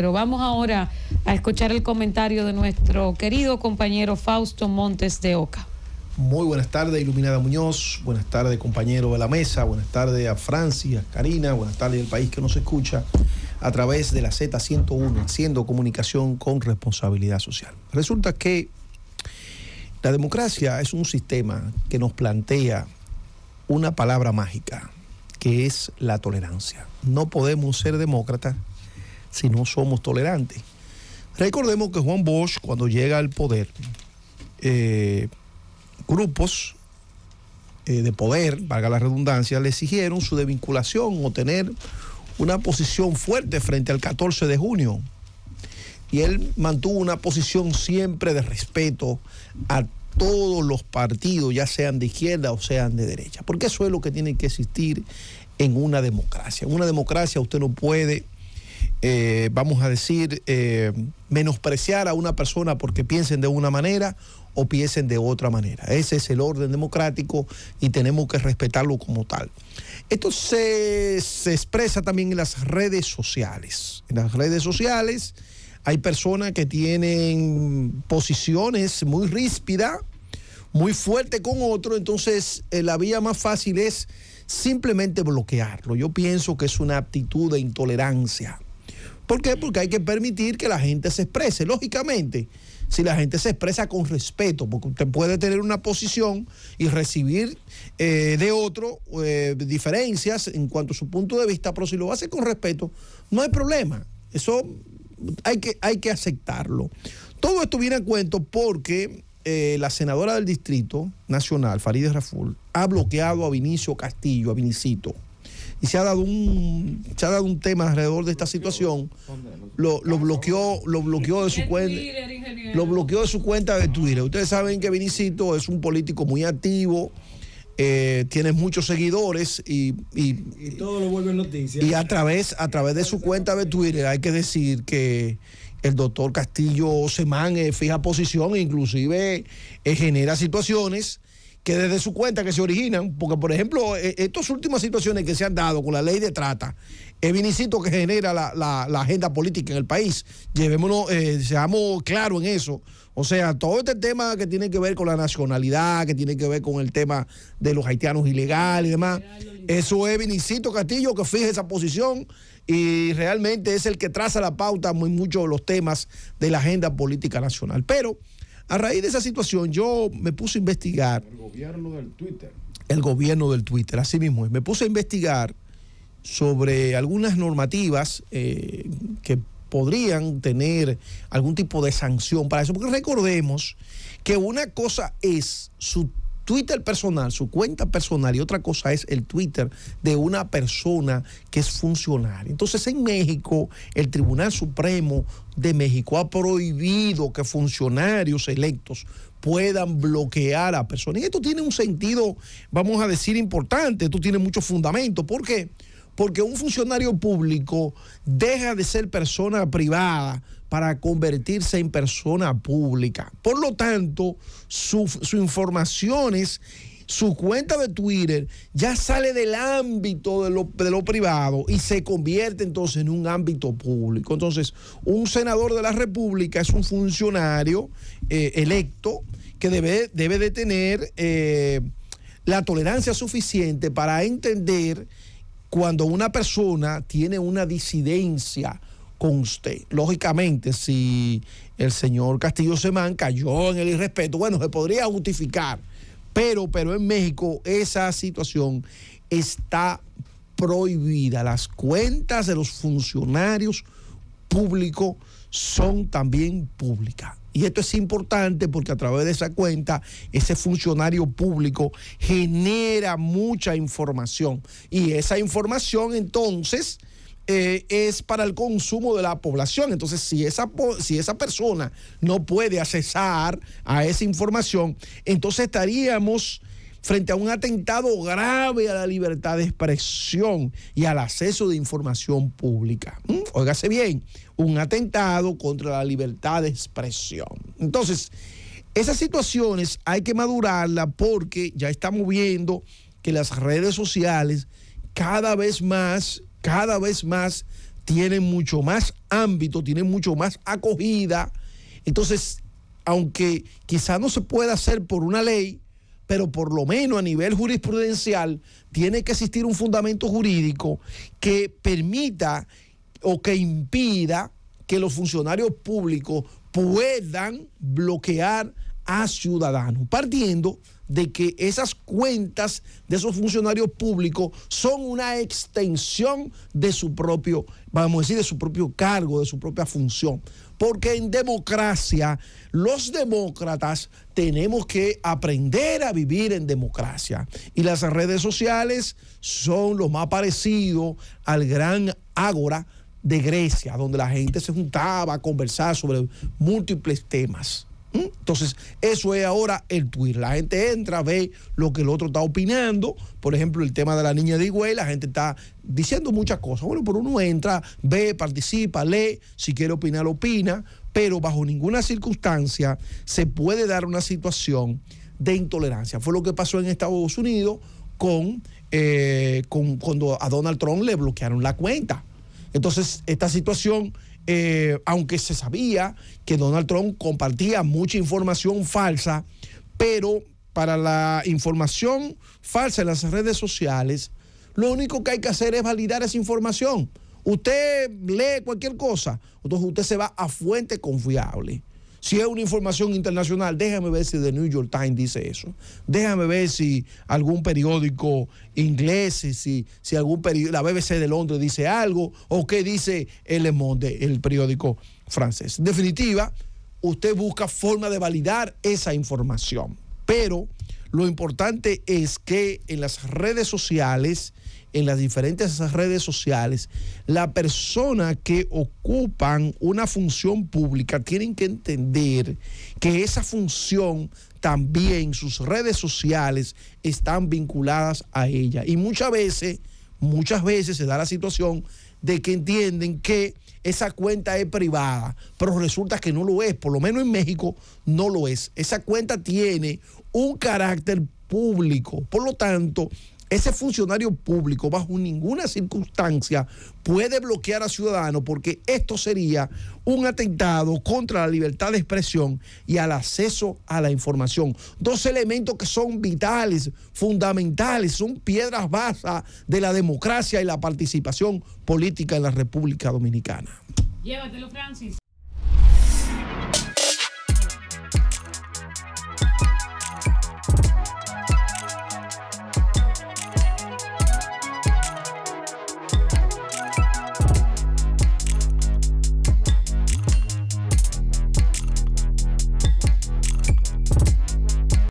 Pero vamos ahora a escuchar el comentario de nuestro querido compañero Fausto Montes de Oca. Muy buenas tardes, Iluminada Muñoz. Buenas tardes, compañero de la mesa. Buenas tardes a Francia, a Karina. Buenas tardes al país que nos escucha a través de la Z101, haciendo comunicación con responsabilidad social. Resulta que la democracia es un sistema que nos plantea una palabra mágica, que es la tolerancia. No podemos ser demócratas si no somos tolerantes. Recordemos que Juan Bosch, cuando llega al poder, eh, grupos eh, de poder, valga la redundancia, le exigieron su desvinculación o tener una posición fuerte frente al 14 de junio. Y él mantuvo una posición siempre de respeto a todos los partidos, ya sean de izquierda o sean de derecha. Porque eso es lo que tiene que existir en una democracia. En una democracia usted no puede eh, vamos a decir, eh, menospreciar a una persona porque piensen de una manera o piensen de otra manera. Ese es el orden democrático y tenemos que respetarlo como tal. Esto se, expresa también en las redes sociales. En las redes sociales hay personas que tienen posiciones muy ríspidas, muy fuertes con otro, entonces eh, la vía más fácil es simplemente bloquearlo. Yo pienso que es una actitud de intolerancia ¿Por qué? Porque hay que permitir que la gente se exprese. Lógicamente, si la gente se expresa con respeto, porque usted puede tener una posición y recibir eh, de otro eh, diferencias en cuanto a su punto de vista, pero si lo hace con respeto, no hay problema. Eso hay que, hay que aceptarlo. Todo esto viene a cuento porque eh, la senadora del Distrito Nacional, Farideh Raful, ha bloqueado a Vinicio Castillo, a Vinicito y se ha dado un, se ha dado un tema alrededor de esta situación. Lo, lo bloqueó, lo bloqueó de su cuenta. Lo bloqueó de su cuenta de Twitter. Ustedes saben que Vinicito es un político muy activo. Eh, tiene muchos seguidores y, todo lo vuelve noticia. Y a través, a través de su cuenta de Twitter hay que decir que el doctor Castillo Semán eh, fija posición e inclusive eh, genera situaciones que desde su cuenta que se originan, porque por ejemplo, e, estas últimas situaciones que se han dado con la ley de trata, es vinicito que genera la, agenda política en el país. Llevémonos, eh, seamos claros en eso. O sea, todo este tema que tiene que ver con la nacionalidad, que tiene que ver con el tema de los haitianos ilegales y demás, eso es Vinicito Castillo que fija esa posición y realmente es el que traza la pauta muy muchos de los temas de la agenda política nacional. Pero a raíz de esa situación, yo me puse a investigar. El gobierno del Twitter. El gobierno del Twitter, así mismo. Me puse a investigar sobre algunas normativas eh, que podrían tener algún tipo de sanción para eso. Porque recordemos que una cosa es su Twitter personal, su cuenta personal y otra cosa es el Twitter de una persona que es funcionaria. Entonces en México el Tribunal Supremo de México ha prohibido que funcionarios electos puedan bloquear a personas. Y esto tiene un sentido, vamos a decir, importante, esto tiene mucho fundamento. ¿Por qué? porque un funcionario público deja de ser persona privada para convertirse en persona pública. Por lo tanto, sus informaciones, su cuenta de Twitter ya sale del ámbito de lo, privado y se convierte entonces en un ámbito público. Entonces, un senador de la República es un funcionario eh, electo que debe, debe de tener eh, la tolerancia suficiente para entender cuando una persona tiene una disidencia con usted. Lógicamente, si el señor Castillo Semán cayó en el irrespeto, bueno, se podría justificar, pero, pero en México esa situación está prohibida. Las cuentas de los funcionarios públicos son también públicas. Y esto es importante porque a través de esa cuenta ese funcionario público genera mucha información. Y esa información entonces... Eh, es para el consumo de la población. Entonces, si esa, si esa persona no puede accesar a esa información, entonces estaríamos frente a un atentado grave a la libertad de expresión y al acceso de información pública. Mm, óigase bien, un atentado contra la libertad de expresión. Entonces, esas situaciones hay que madurarla porque ya estamos viendo que las redes sociales cada vez más, cada vez más tienen mucho más ámbito, tienen mucho más acogida. Entonces, aunque quizá no se pueda hacer por una ley, pero por lo menos a nivel jurisprudencial tiene que existir un fundamento jurídico que permita o que impida que los funcionarios públicos puedan bloquear a ciudadanos, partiendo de que esas cuentas de esos funcionarios públicos son una extensión de su propio, vamos a decir, de su propio cargo, de su propia función porque en democracia los demócratas tenemos que aprender a vivir en democracia. Y las redes sociales son lo más parecido al gran ágora de Grecia, donde la gente se juntaba a conversar sobre múltiples temas. Mm, entonces, eso es ahora el Twitter. La gente entra, ve lo que el otro está opinando. Por ejemplo, el tema de la niña de Igüey, la gente está diciendo muchas cosas. Bueno, pero uno entra, ve, participa, lee, si quiere opinar, opina, pero bajo ninguna circunstancia se puede dar una situación de intolerancia. Fue lo que pasó en Estados Unidos con, eh, con cuando a Donald Trump le bloquearon la cuenta. Entonces, esta situación eh, aunque se sabía que Donald Trump compartía mucha información falsa, pero para la información falsa en las redes sociales, lo único que hay que hacer es validar esa información. Usted lee cualquier cosa, entonces usted se va a fuente confiable. Si es una información internacional, déjame ver si The New York Times dice eso. Déjame ver si algún periódico inglés, si, si algún periódico, la BBC de Londres dice algo, o qué dice el Le Monde, el periódico francés. En definitiva, usted busca forma de validar esa información. Pero lo importante es que en las redes sociales, en las diferentes redes sociales, la persona que ocupan una función pública tienen que entender que esa función también, sus redes sociales están vinculadas a ella. Y muchas veces, muchas veces se da la situación de que entienden que esa cuenta es privada, pero resulta que no lo es, por lo menos en México no lo es. Esa cuenta tiene un carácter público, por lo tanto, ese funcionario público bajo ninguna circunstancia puede bloquear a ciudadanos porque esto sería un atentado contra la libertad de expresión y al acceso a la información. Dos elementos que son vitales, fundamentales, son piedras basas de la democracia y la participación política en la República Dominicana. Llévatelo, Francis.